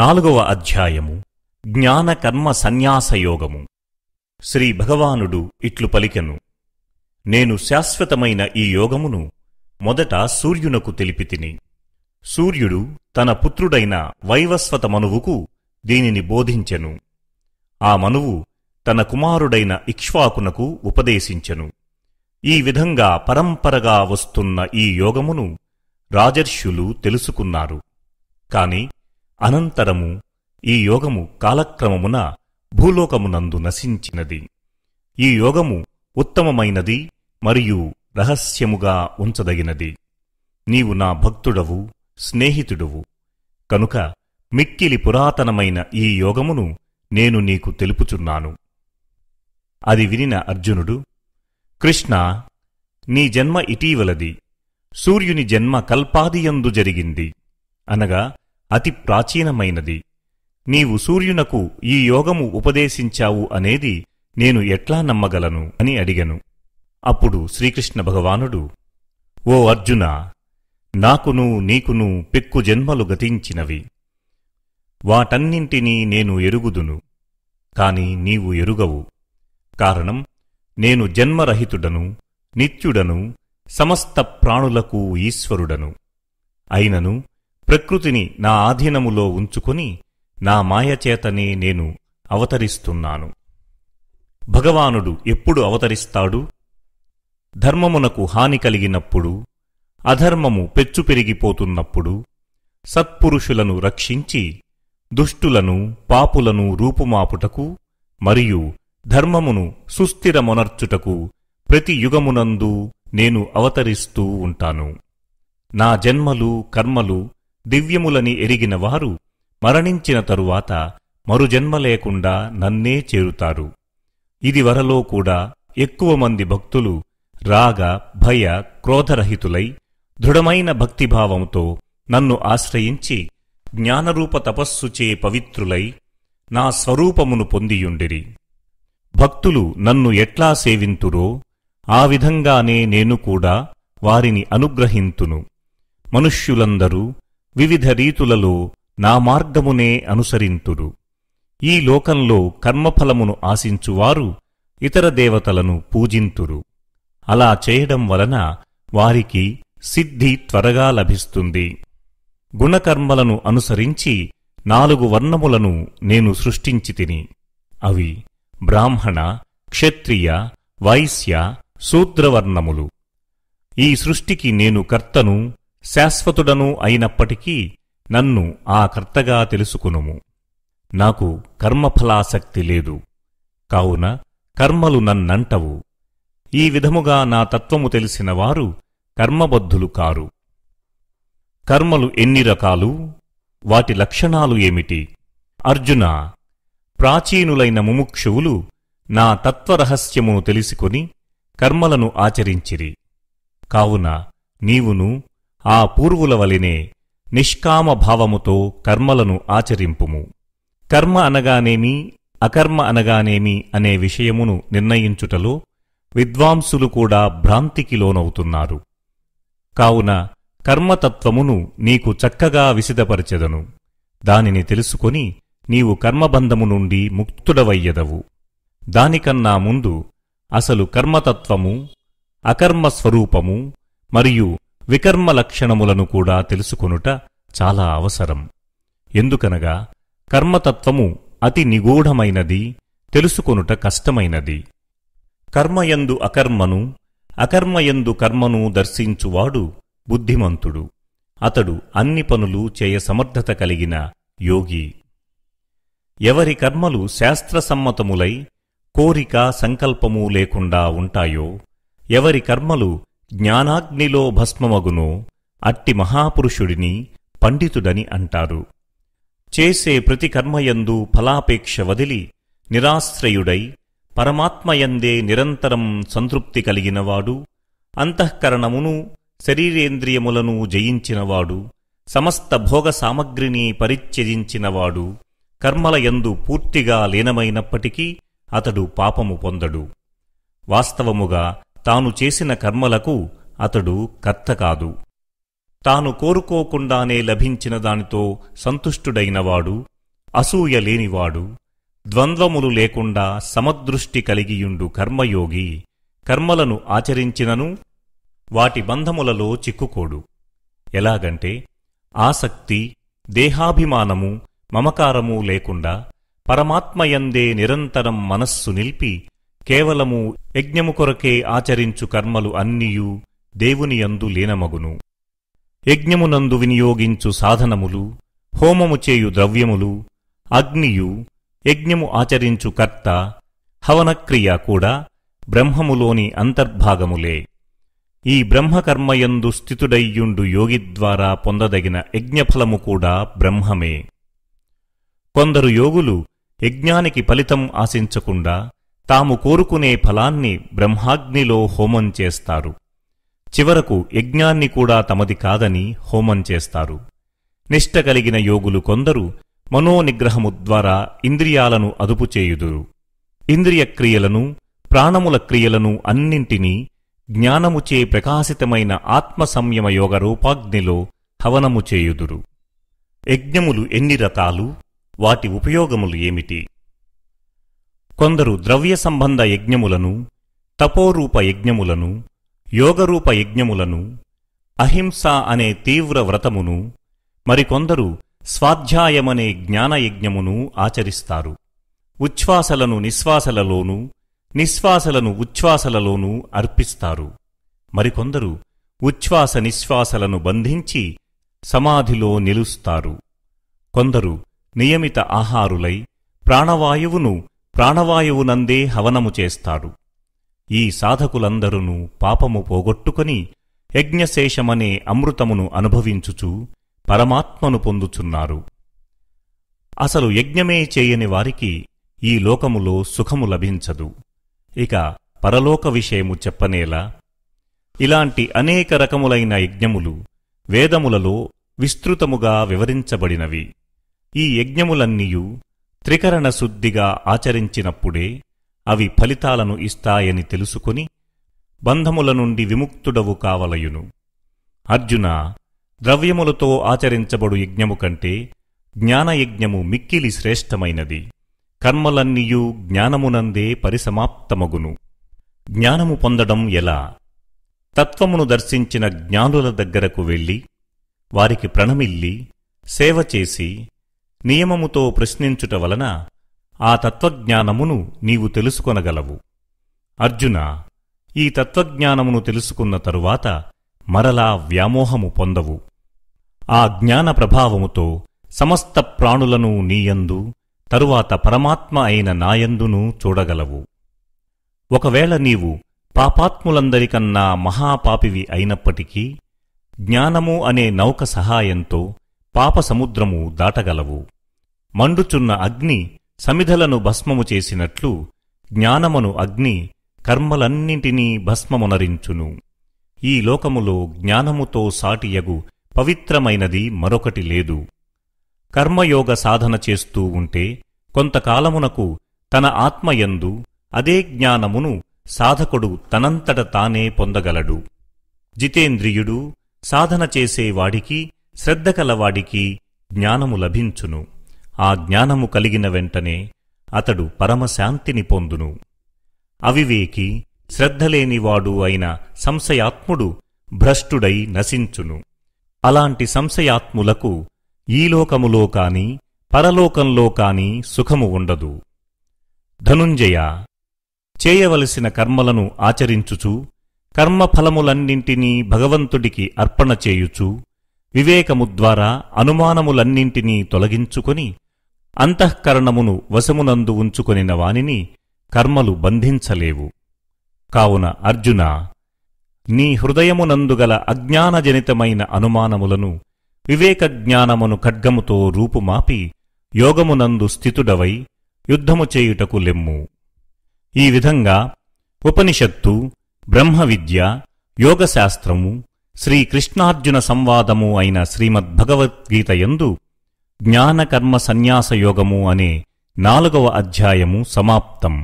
నాలుగవ అధ్యాయము జ్ఞానకర్మ సన్యాసయోగము శ్రీ భగవానుడు ఇట్లు పలికెను నేను శాశ్వతమైన ఈ యోగమును మొదట సూర్యునకు తెలిపితిని సూర్యుడు తన పుత్రుడైన వైవస్వత మనువుకు దీనిని బోధించెను ఆ మనువు తన కుమారుడైన ఇక్ష్వాకునకు ఉపదేశించెను ఈ విధంగా పరంపరగా వస్తున్న ఈ యోగమును రాజర్షులు తెలుసుకున్నారు కాని అనంతరము ఈ యోగము కాలక్రమమున భూలోకమునందు నశించినది ఈ యోగము ఉత్తమమైనది మరియు రహస్యముగా ఉంచదగినది నీవు నా భక్తుడవు స్నేహితుడువు కనుక మిక్కిలి పురాతనమైన ఈ యోగమును నేను నీకు తెలుపుచున్నాను అది వినిన అర్జునుడు కృష్ణ నీ జన్మ ఇటీవలది సూర్యుని జన్మ కల్పాదియందు జరిగింది అనగా అతి ప్రాచీనమైనది నీవు సూర్యునకు ఈ యోగము ఉపదేశించావు అనేది నేను ఎట్లా నమ్మగలను అని అడిగను అప్పుడు శ్రీకృష్ణ భగవానుడు ఓ అర్జున నాకును నీకును పెక్కు జన్మలు గతించినవి వాటన్నింటినీ నేను ఎరుగుదును కాని నీవు ఎరుగవు కారణం నేను జన్మరహితుడను నిత్యుడను సమస్త ప్రాణులకు ఈశ్వరుడను అయినను ప్రకృతిని నా ఆధీనములో ఉంచుకొని నా మాయచేతనే నేను అవతరిస్తున్నాను భగవానుడు ఎప్పుడు అవతరిస్తాడు ధర్మమునకు హాని కలిగినప్పుడు అధర్మము పెచ్చు పెరిగిపోతున్నప్పుడు సత్పురుషులను రక్షించి దుష్టులను పాపులను రూపుమాపుటకు మరియు ధర్మమును సుస్థిరమొనర్చుటకు ప్రతి యుగమునందు నేను అవతరిస్తూ ఉంటాను నా జన్మలు కర్మలు దివ్యములని ఎరిగిన వారు మరణించిన తరువాత మరుజన్మ లేకుండా నన్నే చేరుతారు ఇది వరలో కూడా ఎక్కువ మంది భక్తులు రాగ భయ క్రోధరహితులై దృఢమైన భక్తిభావంతో నన్ను ఆశ్రయించి జ్ఞానరూప తపస్సుచే పవిత్రులై నా స్వరూపమును పొందియుండిరి భక్తులు నన్ను ఎట్లా సేవింతురో ఆ విధంగానే నేను కూడా వారిని అనుగ్రహింతును మనుష్యులందరూ వివిధ రీతులలో నా మార్గమునే అనుసరింతుడు ఈ లోకంలో కర్మఫలమును ఆశించువారు ఇతర దేవతలను పూజింతురు అలా చేయడం వలన వారికి సిద్ధి త్వరగా లభిస్తుంది గుణకర్మలను అనుసరించి నాలుగు వర్ణములను నేను సృష్టించితిని అవి బ్రాహ్మణ క్షత్రియ వైశ్య శూద్రవర్ణములు ఈ సృష్టికి నేను కర్తను శాశ్వతుడను అయినప్పటికీ నన్ను ఆ కర్తగా తెలుసుకునుము నాకు కర్మఫలాసక్తి లేదు కావున కర్మలు నన్నంటవు ఈ విధముగా నా తత్వము తెలిసినవారు కర్మబద్ధులు కారు కర్మలు ఎన్ని రకాలు వాటి లక్షణాలు ఏమిటి అర్జున ప్రాచీనులైన ముముక్షువులు నా తత్వరహస్యమును తెలిసికొని కర్మలను ఆచరించిరి కావున నీవును ఆ పూర్వుల నిష్కామభావముతో కర్మలను ఆచరింపుము కర్మ అనగానేమి అకర్మ అనగానేమి అనే విషయమును నిర్ణయించుటలో విద్వాంసులు కూడా భ్రాంతికి లోనవుతున్నారు కావున కర్మతత్వమును నీకు చక్కగా విసిదపరచెదను దానిని తెలుసుకొని నీవు కర్మబంధము నుండి ముక్తుడవయ్యదవు దానికన్నా ముందు అసలు కర్మతత్వము అకర్మ స్వరూపము మరియు వికర్మ లక్షణములను కూడా తెలుసుకొనుట చాలా అవసరం ఎందుకనగా కర్మతత్వము అతి నిగూఢమైనది తెలుసుకొనుట కష్టమైనది కర్మయందు అకర్మను అకర్మయందు కర్మను దర్శించువాడు బుద్ధిమంతుడు అతడు అన్ని పనులు చేయ సమర్థత కలిగిన యోగి ఎవరి కర్మలు శాస్త్రసమ్మతములై కోరిక సంకల్పము లేకుండా ఉంటాయో ఎవరి కర్మలు జ్ఞానాగ్నిలో భస్మమగును అట్టి మహాపురుషుడిని పండితుడని అంటారు చేసే ప్రతి కర్మయందు ఫలాపేక్ష వదిలి నిరాశ్రయుడై పరమాత్మయందే నిరంతరం సంతృప్తి కలిగినవాడు అంతఃకరణమును శరీరేంద్రియములను జయించినవాడు సమస్త భోగ సామగ్రిని పరిత్యజించినవాడు కర్మలయందు పూర్తిగా లీనమైనప్పటికీ అతడు పాపము పొందడు వాస్తవముగా తాను చేసిన కర్మలకు అతడు కర్త కాదు తాను కోరుకోకుండానే లభించిన దానితో సంతుష్టుడైనవాడు అసూయ లేనివాడు ద్వంద్వములు లేకుండా సమదృష్టి కలిగియుండు కర్మయోగి కర్మలను ఆచరించినను వాటి బంధములలో చిక్కుకోడు ఎలాగంటే ఆసక్తి దేహాభిమానము మమకారము లేకుండా పరమాత్మయందే నిరంతరం మనస్సు నిలిపి కేవలము యజ్ఞము కొరకే ఆచరించు కర్మలు అన్నియు దేవునియందు లీనమగును యజ్ఞమునందు వినియోగించు సాధనములు హోమము చేయు ద్రవ్యములు అగ్నియు యజ్ఞము ఆచరించు కర్త హవనక్రియ కూడా బ్రహ్మములోని అంతర్భాగములే ఈ బ్రహ్మకర్మయందు స్థితుడయ్యుండు యోగి ద్వారా పొందదగిన యజ్ఞఫలము కూడా బ్రహ్మమే కొందరు యోగులు యజ్ఞానికి ఫలితం ఆశించకుండా తాము కోరుకునే ఫలాన్ని బ్రహ్మాగ్నిలో హోమం చేస్తారు చివరకు యజ్ఞాన్ని కూడా తమది కాదని హోమం చేస్తారు నిష్ట కలిగిన యోగులు కొందరు మనోనిగ్రహము ద్వారా ఇంద్రియాలను అదుపు చేయుదురు ప్రాణముల క్రియలను అన్నింటినీ జ్ఞానముచే ప్రకాశితమైన ఆత్మ సంయమ యోగ రూపాగ్నిలో హవనము చేయుదురు యజ్ఞములు ఎన్ని రకాలు వాటి ఉపయోగములు ఏమిటి కొందరు ద్రవ్య సంబంధ యజ్ఞములను తపోరూప యజ్ఞములను యోగరూప యజ్ఞములను అహింస అనే తీవ్ర వ్రతమును మరికొందరు స్వాధ్యాయమనే జ్ఞానయజ్ఞమును ఆచరిస్తారు ఉచ్ఛ్వాసలను నిశ్వాసలలోనూ నిశ్వాసలను ఉచ్ఛ్వాసలలోనూ అర్పిస్తారు మరికొందరు ఉచ్ఛ్వాస నిశ్వాసలను బంధించి సమాధిలో నిలుస్తారు కొందరు నియమిత ఆహారులై ప్రాణవాయువును ప్రాణవాయువునందే హవనము చేస్తాడు ఈ సాధకులందరును పాపము పోగొట్టుకుని యజ్ఞశేషమనే అమృతమును అనుభవించుచు పరమాత్మను పొందుచున్నారు అసలు యజ్ఞమే చేయని వారికి ఈ లోకములో సుఖము లభించదు ఇక పరలోక విషయము చెప్పనేలా ఇలాంటి అనేక రకములైన యజ్ఞములు వేదములలో విస్తృతముగా వివరించబడినవి ఈ యజ్ఞములన్నీయూ త్రికరణ శుద్ధిగా ఆచరించినప్పుడే అవి ఫలితాలను ఇస్తాయని తెలుసుకుని బంధముల నుండి విముక్తుడవు కావలయును అర్జున ద్రవ్యములతో ఆచరించబడు యజ్ఞము కంటే జ్ఞానయజ్ఞము మిక్కిలి శ్రేష్టమైనది కర్మలన్నీయూ జ్ఞానమునందే పరిసమాప్తమగును జ్ఞానము పొందడం ఎలా తత్వమును దర్శించిన జ్ఞానుల దగ్గరకు వెళ్ళి వారికి ప్రణమిల్లి సేవ చేసి నియమముతో ప్రశ్నించుట వలన ఆ తత్వజ్ఞానమును నీవు తెలుసుకొనగలవు అర్జున ఈ తత్వజ్ఞానమును తెలుసుకున్న తరువాత మరలా వ్యామోహము పొందవు ఆ జ్ఞాన ప్రభావముతో సమస్త ప్రాణులను నీయందు తరువాత పరమాత్మ అయిన నాయందునూ చూడగలవు ఒకవేళ నీవు పాపాత్ములందరికన్నా మహాపాపివి అయినప్పటికీ జ్ఞానము అనే నౌక సహాయంతో పాపసముద్రము దాటగలవు మండుచున్న అగ్ని సమిధలను భస్మము చేసినట్లు జ్ఞానమును అగ్ని కర్మలన్నింటినీ భస్మమునరించును ఈ లోకములో జ్ఞానముతో సాటియగు పవిత్రమైనది మరొకటి లేదు కర్మయోగ సాధన చేస్తూ ఉంటే కొంతకాలమునకు తన ఆత్మయందు అదే జ్ఞానమును సాధకుడు తనంతట తానే పొందగలడు జితేంద్రియుడు సాధన చేసేవాడికి శ్రద్ధ కలవాడికి జ్ఞానము లభించును ఆ జ్ఞానము కలిగిన వెంటనే అతడు పరమశాంతిని పొందును అవివేకి శ్రద్ధలేనివాడు అయిన సంశయాత్ముడు భ్రష్టుడై నశించును అలాంటి సంశయాత్ములకు ఈలోకములో కాని పరలోకంలో కాని సుఖము ఉండదు ధనుంజయ చేయవలసిన కర్మలను ఆచరించుచు కర్మఫలములన్నింటినీ భగవంతుడికి అర్పణ చేయుచు వివేకము ద్వారా అనుమానములన్నింటినీ తొలగించుకొని అంతఃకరణమును వశమునందు ఉంచుకొనిన వానిని కర్మలు బంధించలేవు కావున అర్జున నీ హృదయమునందుగల అజ్ఞానజనితమైన అనుమానములను వివేకజ్ఞానమును ఖడ్గముతో రూపుమాపి యోగమునందు స్థితుడవై యుద్ధము చేయుటకు లెమ్ము ఈ విధంగా ఉపనిషత్తు బ్రహ్మ విద్య యోగశాస్త్రము శ్రీకృష్ణార్జున సంవాదము అయిన శ్రీమద్భగవద్గీత యందు జ్ఞానకర్మ సన్యాసయోగము అనే నాలుగవ అధ్యాయము సమాప్తం